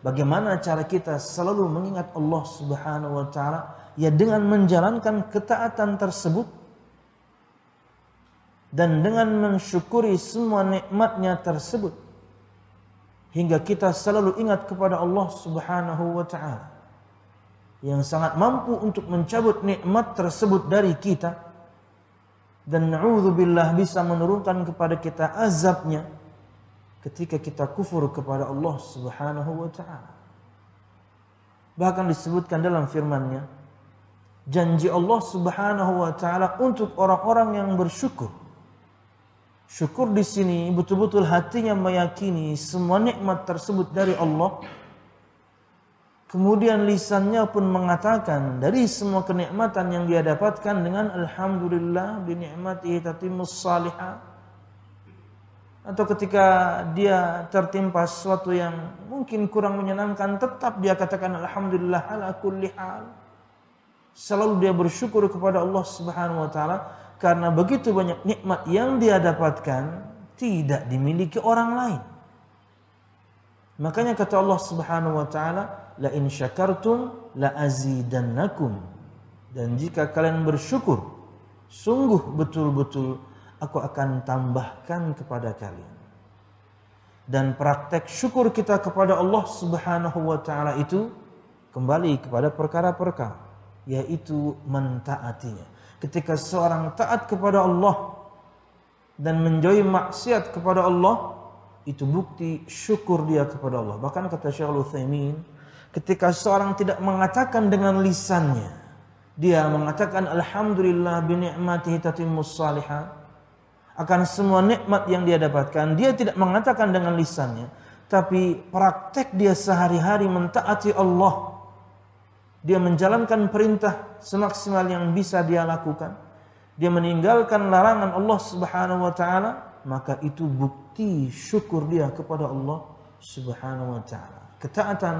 Bagaimana cara kita selalu mengingat Allah Subhanahu wa taala ya dengan menjalankan ketaatan tersebut dan dengan mensyukuri semua nikmatnya tersebut hingga kita selalu ingat kepada Allah Subhanahu wa taala yang sangat mampu untuk mencabut nikmat tersebut dari kita dan naudzubillah bisa menurunkan kepada kita azabnya ketika kita kufur kepada Allah Subhanahu wa taala. Bahkan disebutkan dalam firman-Nya janji Allah Subhanahu wa taala untuk orang-orang yang bersyukur. Syukur di sini betul-betul hatinya meyakini semua nikmat tersebut dari Allah. Kemudian lisannya pun mengatakan dari semua kenikmatan yang dia dapatkan dengan alhamdulillah bi ni'matihi tatimmus salihah atau ketika dia tertimpa sesuatu yang mungkin kurang menyenangkan tetap dia katakan alhamdulillah ala kulli hal selalu dia bersyukur kepada Allah Subhanahu wa taala karena begitu banyak nikmat yang dia dapatkan tidak dimiliki orang lain makanya kata Allah Subhanahu wa taala la in syakartum la azidannakum dan jika kalian bersyukur sungguh betul-betul aku akan tambahkan kepada kalian. Dan praktek syukur kita kepada Allah Subhanahu wa taala itu kembali kepada perkara-perkara yaitu mentaatinya. Ketika seorang taat kepada Allah dan menjauhi maksiat kepada Allah itu bukti syukur dia kepada Allah. Bahkan kata Syekh al ketika seorang tidak mengatakan dengan lisannya, dia mengatakan alhamdulillah bi ni'matihi tatimmus salihah akan semua nikmat yang dia dapatkan. Dia tidak mengatakan dengan lisannya, tapi praktek dia sehari-hari mentaati Allah. Dia menjalankan perintah semaksimal yang bisa dia lakukan. Dia meninggalkan larangan Allah Subhanahu wa taala, maka itu bukti syukur dia kepada Allah Subhanahu wa taala. Ketaatan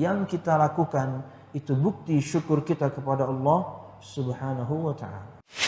yang kita lakukan itu bukti syukur kita kepada Allah Subhanahu wa taala.